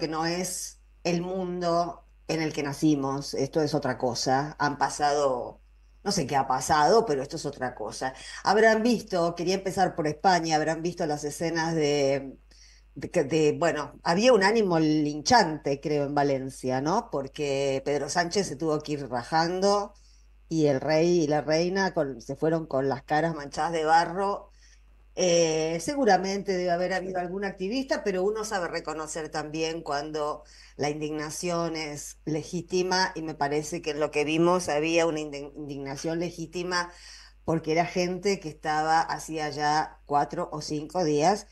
que no es el mundo en el que nacimos, esto es otra cosa, han pasado, no sé qué ha pasado, pero esto es otra cosa. Habrán visto, quería empezar por España, habrán visto las escenas de, bueno, había un ánimo linchante, creo, en Valencia, ¿no? Porque Pedro Sánchez se tuvo que ir rajando y el rey y la reina se fueron con las caras manchadas de barro eh, seguramente debe haber habido algún activista, pero uno sabe reconocer también cuando la indignación es legítima y me parece que en lo que vimos había una indignación legítima porque era gente que estaba hacía ya cuatro o cinco días.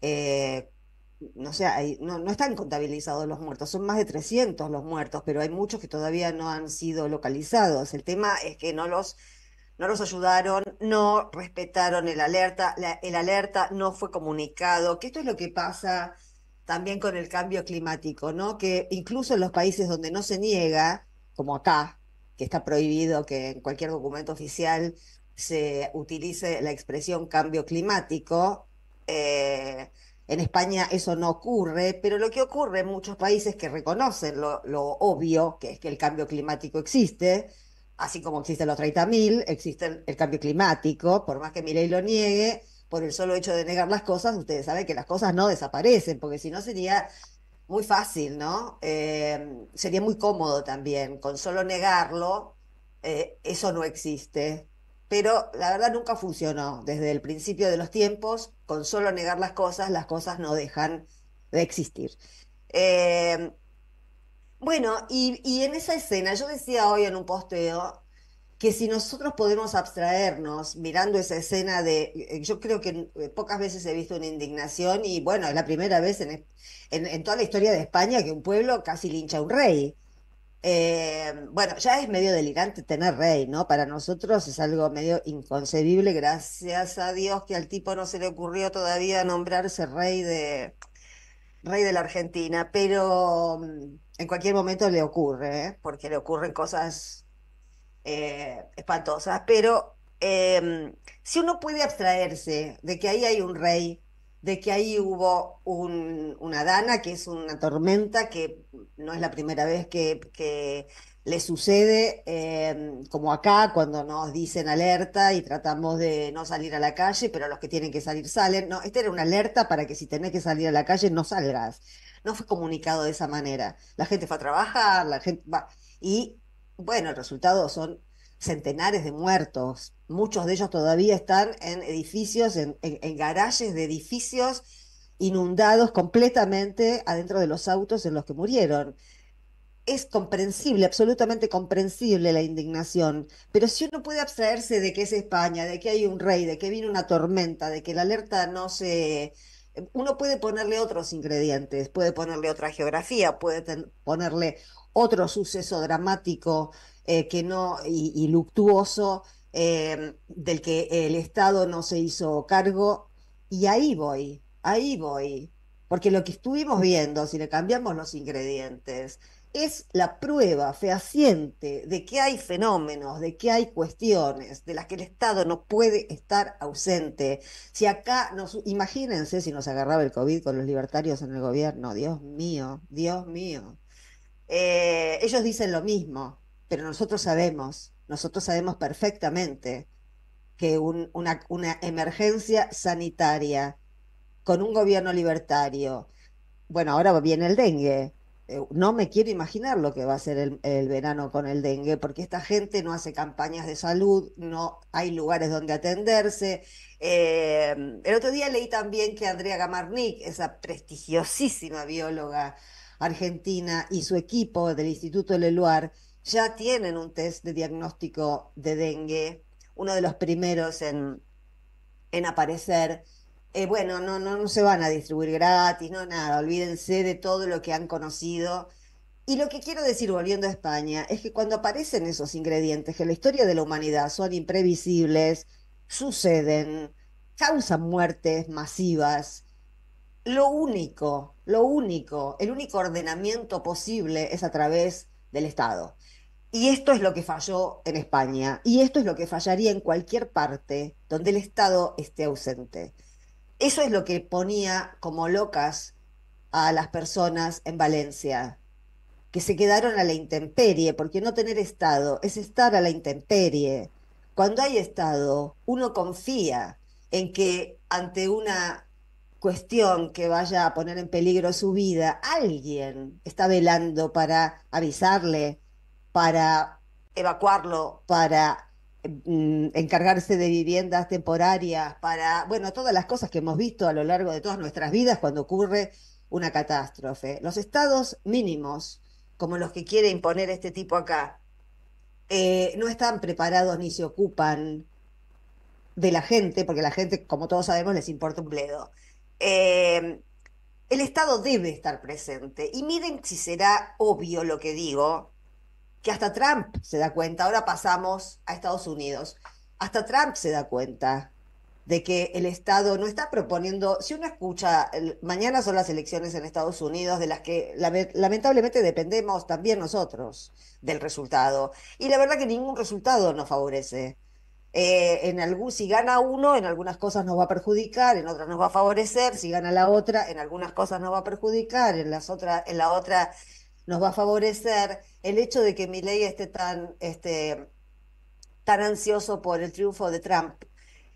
Eh, no sé, no, están contabilizados los muertos, son más de 300 los muertos, pero hay muchos que todavía no han sido localizados. El tema es que no los no los ayudaron, no respetaron el alerta, el alerta no fue comunicado, que esto es lo que pasa también con el cambio climático, ¿no? Que incluso en los países donde no se niega, como acá, que está prohibido que en cualquier documento oficial se utilice la expresión cambio climático, eh, en España eso no ocurre, pero lo que ocurre en muchos países que reconocen lo, lo obvio, que es que el cambio climático existe, así como existen los 30.000, existe el cambio climático, por más que Miley lo niegue, por el solo hecho de negar las cosas, ustedes saben que las cosas no desaparecen, porque si no sería muy fácil, ¿no? Eh, sería muy cómodo también, con solo negarlo, eh, eso no existe. Pero la verdad nunca funcionó. Desde el principio de los tiempos, con solo negar las cosas, las cosas no dejan de existir. Eh, bueno, y, en esa escena, yo decía hoy en un posteo, que si nosotros podemos abstraernos mirando esa escena de, eh, yo creo que eh, pocas veces he visto una indignación y bueno, es la primera vez en, toda la historia de España que un pueblo casi lincha a un rey. Eh, bueno, ya es medio delirante tener rey, ¿no? Para nosotros es algo medio inconcebible, gracias a Dios que al tipo no se le ocurrió todavía nombrarse rey de, rey de la Argentina, pero mm, en cualquier momento le ocurre, ¿eh? porque le ocurren cosas eh, espantosas, pero em, si uno puede abstraerse de que ahí hay un rey de que ahí hubo una dana, que es una tormenta, que no es la primera vez que, le sucede, em, como acá, cuando nos dicen alerta y tratamos de no salir a la calle, pero los que tienen que salir salen. No, esta era una alerta para que si tenés que salir a la calle no salgas. No fue comunicado de esa manera. La gente fue a trabajar, la gente va. Y bueno, el resultado son centenares de muertos. Muchos de ellos todavía están en edificios, en, garajes de edificios inundados completamente adentro de los autos en los que murieron es comprensible, absolutamente comprensible la indignación, pero si uno puede abstraerse de que es España, de que hay un rey, de que viene una tormenta, de que la alerta no se... Uno puede ponerle otros ingredientes, puede ponerle otra geografía, puede ponerle otro suceso dramático eh, que no, y, luctuoso em, del que el Estado no se hizo cargo. Y ahí voy, ahí voy. Porque lo que estuvimos viendo, si le cambiamos los ingredientes, es la prueba fehaciente de que hay fenómenos, de que hay cuestiones de las que el Estado no puede estar ausente. Si acá nos, imagínense si nos agarraba el COVID con los libertarios en el gobierno, Dios mío, Dios mío. Eh, ellos dicen lo mismo, pero nosotros sabemos, nosotros sabemos perfectamente que una, emergencia sanitaria con un gobierno libertario, bueno, ahora viene el dengue, eh, no me quiero imaginar lo que va a ser el, verano con el dengue, porque esta gente no hace campañas de salud, no hay lugares donde atenderse. Eh, el otro día leí también que Andrea Gamarnik, esa prestigiosísima bióloga argentina, y su equipo del Instituto Leluar, ya tienen un test de diagnóstico de dengue, uno de los primeros en, en aparecer. Eh, bueno, no, no, no se van a distribuir gratis, no nada, olvídense de todo lo que han conocido. Y lo que quiero decir, volviendo a España, es que cuando aparecen esos ingredientes que en la historia de la humanidad son imprevisibles, suceden, causan muertes masivas, lo único, lo único, el único ordenamiento posible es a través del Estado. Y esto es lo que falló en España, y esto es lo que fallaría en cualquier parte donde el Estado esté ausente. Eso es lo que ponía como locas a las personas en Valencia, que se quedaron a la intemperie, porque no tener Estado es estar a la intemperie. Cuando hay Estado, uno confía en que ante una cuestión que vaya a poner en peligro su vida, alguien está velando para avisarle, para evacuarlo, para mm, encargarse de viviendas temporarias, para, bueno, todas las cosas que hemos visto a lo largo de todas nuestras vidas cuando ocurre una catástrofe. Los estados mínimos, como los que quiere imponer este tipo acá, eh, no están preparados ni se ocupan de la gente, porque la gente, como todos sabemos, les importa un bledo. Eh, el Estado debe estar presente. Y miren si será obvio lo que digo, que hasta Trump se da cuenta, ahora pasamos a Estados Unidos, hasta Trump se da cuenta de que el Estado no está proponiendo, si uno escucha, mañana son las elecciones en Estados Unidos, de las que lamentablemente dependemos también nosotros del resultado, y la verdad que ningún resultado nos favorece. Eh, en algún, si gana uno, en algunas cosas nos va a perjudicar, en otras nos va a favorecer, si gana la otra, en algunas cosas nos va a perjudicar, en las otras en la otra nos va a favorecer el hecho de que Milei esté tan, este, tan ansioso por el triunfo de Trump.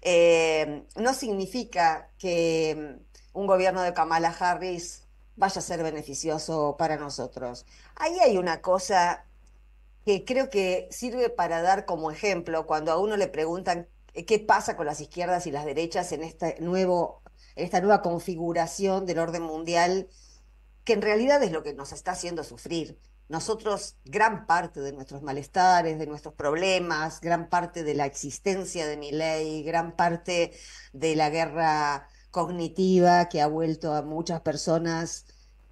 Eh, no significa que mm, un gobierno de Kamala Harris vaya a ser beneficioso para nosotros. Ahí hay una cosa que creo que sirve para dar como ejemplo cuando a uno le preguntan qué pasa con las izquierdas y las derechas en nuevo en esta nueva configuración del orden mundial que en realidad es lo que nos está haciendo sufrir. Nosotros, gran parte de nuestros malestares, de nuestros problemas, gran parte de la existencia de mi ley, gran parte de la guerra cognitiva que ha vuelto a muchas personas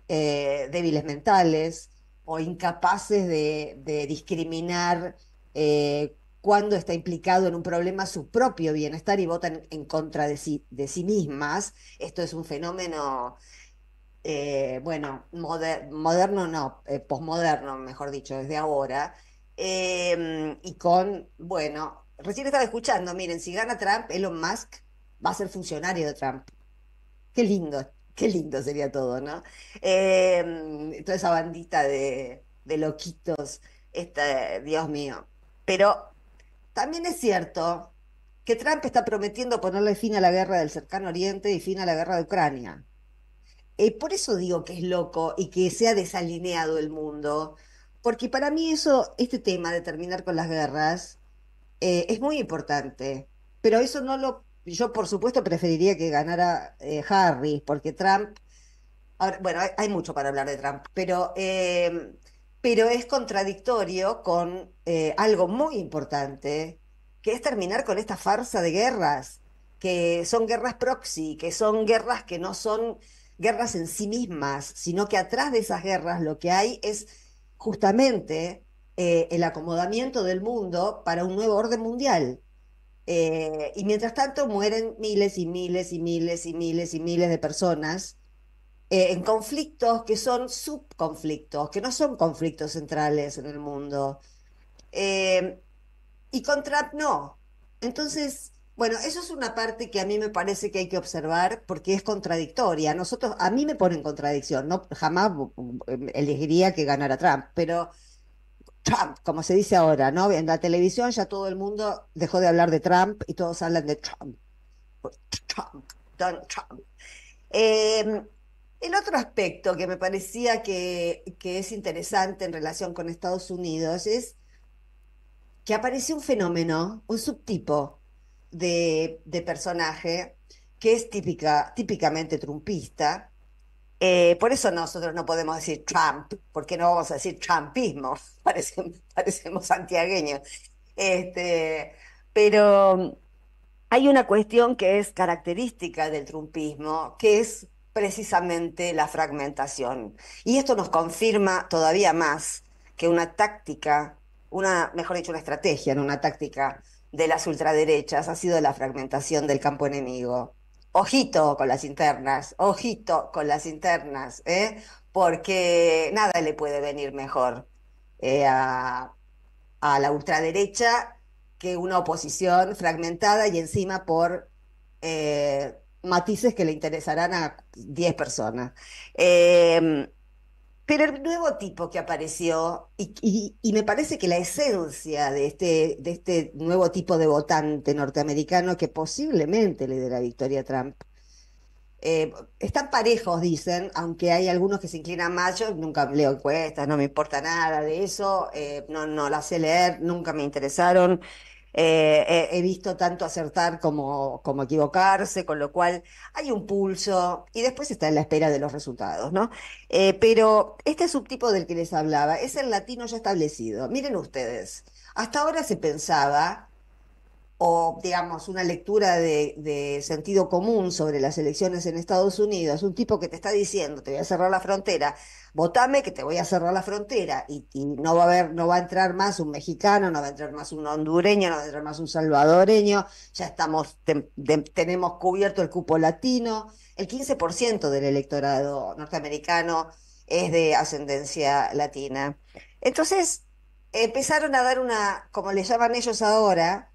eh, débiles mentales o incapaces de, discriminar eh, cuando está implicado en un problema su propio bienestar y votan en contra de sí, de sí mismas. Esto es un fenómeno eh, bueno, moderno no, eh, posmoderno, mejor dicho, desde ahora, eh, y con, bueno, recién estaba escuchando, miren, si gana Trump, Elon Musk va a ser funcionario de Trump. Qué lindo, qué lindo sería todo, ¿no? toda esa bandita de, de loquitos, esta, Dios mío. Pero también es cierto que Trump está prometiendo ponerle fin a la guerra del cercano oriente y fin a la guerra de Ucrania. Eh, por eso digo que es loco y que se ha desalineado el mundo, porque para mí eso, este tema de terminar con las guerras, eh, es muy importante. Pero eso no lo, yo por supuesto preferiría que ganara eh, Harry, porque Trump, bueno, hay, mucho para hablar de Trump, pero, eh, pero es contradictorio con algo muy importante, que es terminar con esta farsa de guerras, que son guerras proxy, que son guerras que no son guerras en sí mismas, sino que atrás de esas guerras lo que hay es justamente eh, el acomodamiento del mundo para un nuevo orden mundial. Eh, y mientras tanto mueren miles y miles y miles y miles y miles de personas eh, en conflictos que son subconflictos, que no son conflictos centrales en el mundo. y contra no. Entonces, bueno, eso es una parte que a mí me parece que hay que observar porque es contradictoria. Nosotros, a mí me pone en contradicción. No, jamás em, elegiría que ganara Trump, pero Trump, como se dice ahora, ¿no? En la televisión ya todo el mundo dejó de hablar de Trump y todos hablan de Trump. Trump, Donald Trump. Em, el otro aspecto que me parecía que, que es interesante en relación con Estados Unidos es que aparece un fenómeno, un subtipo de, personaje que es típica, típicamente trumpista. Eh, por eso nosotros no podemos decir Trump, porque no vamos a decir trumpismo, parecemos, santiagueños. Este, pero hay una cuestión que es característica del trumpismo, que es precisamente la fragmentación. Y esto nos confirma todavía más que una táctica, una, mejor dicho, una estrategia, no una táctica de las ultraderechas ha sido la fragmentación del campo enemigo. Ojito con las internas, ojito con las internas, ¿eh? porque nada le puede venir mejor eh, a, la ultraderecha que una oposición fragmentada y encima por eh, matices que le interesarán a 10 personas. Eh, pero el nuevo tipo que apareció, y, me parece que la esencia de este, de este nuevo tipo de votante norteamericano que posiblemente le dé la victoria a Trump, eh, están parejos, dicen, aunque hay algunos que se inclinan más. Yo nunca leo encuestas, no me importa nada de eso, eh, no, no las sé leer, nunca me interesaron. Eh, eh, he, visto tanto acertar como, equivocarse, con lo cual hay un pulso y después está en la espera de los resultados, ¿no? Eh, pero este subtipo del que les hablaba es el latino ya establecido. Miren ustedes, hasta ahora se pensaba o digamos una lectura de, sentido común sobre las elecciones en Estados Unidos, un tipo que te está diciendo te voy a cerrar la frontera, votame que te voy a cerrar la frontera y, no va a haber, no va a entrar más un mexicano, no va a entrar más un hondureño, no va a entrar más un salvadoreño, ya estamos, tenemos cubierto el cupo latino, el 15% del electorado norteamericano es de ascendencia latina. Entonces, empezaron a dar una, como le llaman ellos ahora,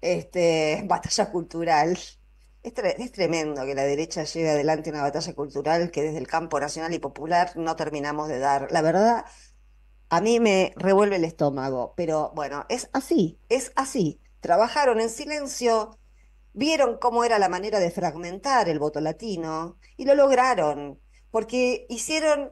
este, batalla cultural. Es, tremendo que la derecha lleve adelante una batalla cultural que desde el campo nacional y popular no terminamos de dar. La verdad, a mí me revuelve el estómago, pero bueno, es así, es así. Trabajaron en silencio, vieron cómo era la manera de fragmentar el voto latino y lo lograron, porque hicieron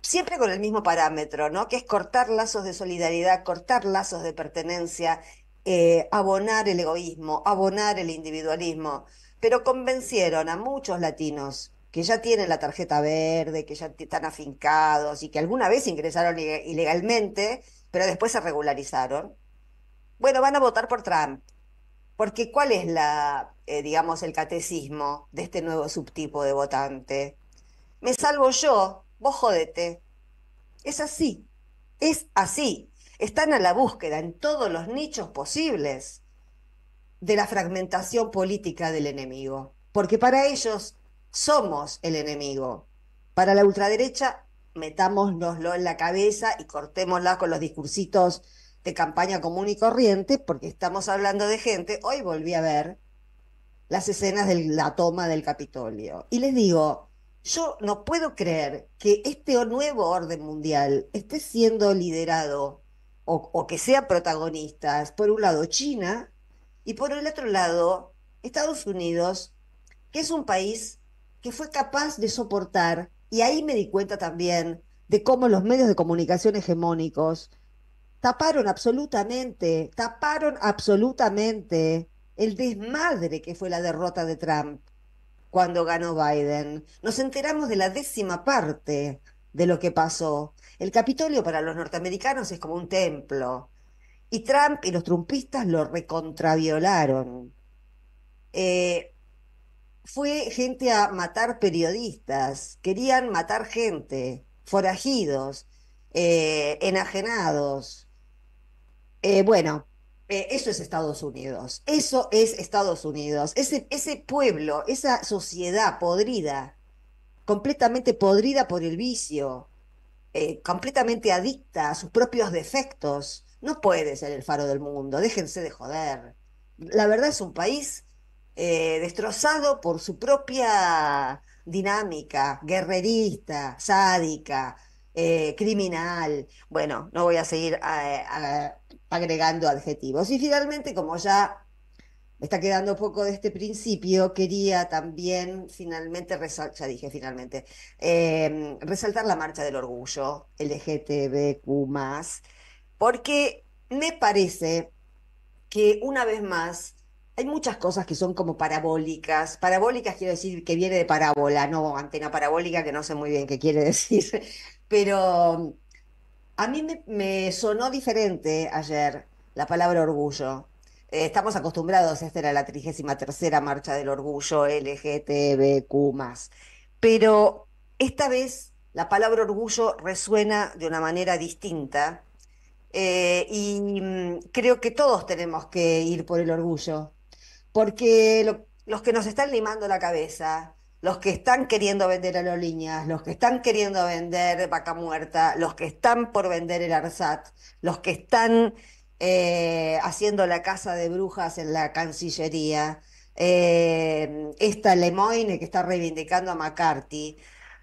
siempre con el mismo parámetro, ¿no? Que es cortar lazos de solidaridad, cortar lazos de pertenencia eh, abonar el egoísmo, abonar el individualismo, pero convencieron a muchos latinos que ya tienen la tarjeta verde, que ya están afincados y que alguna vez ingresaron ilegalmente, pero después se regularizaron. Bueno, van a votar por Trump, porque ¿cuál es la, eh, digamos, el catecismo de este nuevo subtipo de votante? Me salvo yo, vos jodete. Es así, es así están a la búsqueda en todos los nichos posibles de la fragmentación política del enemigo, porque para ellos somos el enemigo. Para la ultraderecha, metámonoslo en la cabeza y cortémosla con los discursitos de campaña común y corriente, porque estamos hablando de gente. Hoy volví a ver las escenas de la toma del Capitolio. Y les digo, yo no puedo creer que este nuevo orden mundial esté siendo liderado o, que sean protagonistas, por un lado China y por el otro lado Estados Unidos, que es un país que fue capaz de soportar, y ahí me di cuenta también de cómo los medios de comunicación hegemónicos taparon absolutamente, taparon absolutamente el desmadre que fue la derrota de Trump cuando ganó Biden. Nos enteramos de la décima parte de lo que pasó. El Capitolio para los norteamericanos es como un templo. Y Trump y los trumpistas lo recontraviolaron. Eh, fue gente a matar periodistas, querían matar gente, forajidos, eh, enajenados. Eh, bueno, eso es Estados Unidos, eso es Estados Unidos, ese, ese pueblo, esa sociedad podrida completamente podrida por el vicio, eh, completamente adicta a sus propios defectos. No puede ser el faro del mundo, déjense de joder. La verdad es un país eh, destrozado por su propia dinámica, guerrerista, sádica, eh, criminal. Bueno, no voy a seguir agregando adjetivos. Y finalmente, como ya está quedando poco de este principio, quería también finalmente resaltar, dije finalmente, em, resaltar la marcha del orgullo, LGTBQ, porque me parece que una vez más hay muchas cosas que son como parabólicas. Parabólicas quiero decir que viene de parábola, no antena parabólica, que no sé muy bien qué quiere decir. Pero a mí me sonó diferente ayer la palabra orgullo. Eh, estamos acostumbrados, esta era la 33 marcha del orgullo LGTBQ. Pero esta vez la palabra orgullo resuena de una manera distinta eh, y mm, creo que todos tenemos que ir por el orgullo, porque los que nos están limando la cabeza, los que están queriendo vender líneas, los que están queriendo vender vaca muerta, los que están por vender el ARSAT, los que están eh, haciendo la casa de brujas en la Cancillería, eh, esta Lemoine que está reivindicando a McCarthy,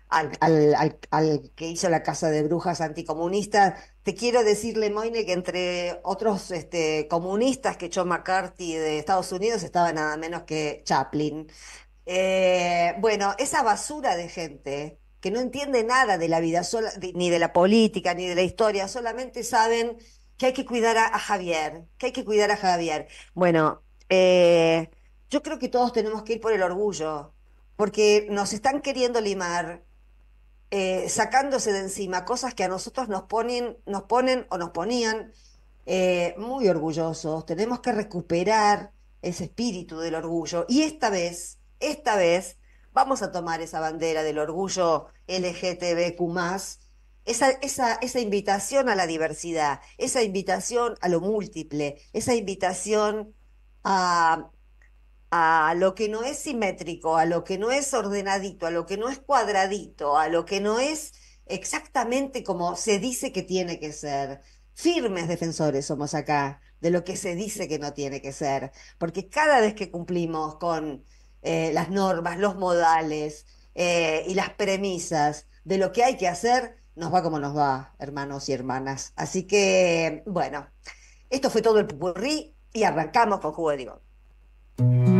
al, que hizo la casa de brujas anticomunista. Te quiero decir, Lemoine, que entre otros este, comunistas que echó McCarthy de Estados Unidos estaba nada menos que Chaplin. Eh, bueno, esa basura de gente que no entiende nada de la vida, sola, ni de la política, ni de la historia, solamente saben que hay que cuidar a, Javier, que hay que cuidar a Javier. Bueno, eh, yo creo que todos tenemos que ir por el orgullo, porque nos están queriendo limar, eh, sacándose de encima cosas que a nosotros nos ponen, nos ponen o nos ponían eh, muy orgullosos. Tenemos que recuperar ese espíritu del orgullo. Y esta vez, esta vez, vamos a tomar esa bandera del orgullo LGTBQ esa, invitación a la diversidad, esa invitación a lo múltiple, esa invitación a, lo que no es simétrico, a lo que no es ordenadito, a lo que no es cuadradito, a lo que no es exactamente como se dice que tiene que ser. Firmes defensores somos acá de lo que se dice que no tiene que ser, porque cada vez que cumplimos con eh, las normas, los modales eh, y las premisas de lo que hay que hacer, nos va como nos va, hermanos y hermanas. Así que, bueno, esto fue todo el pupurrí y arrancamos con jugo de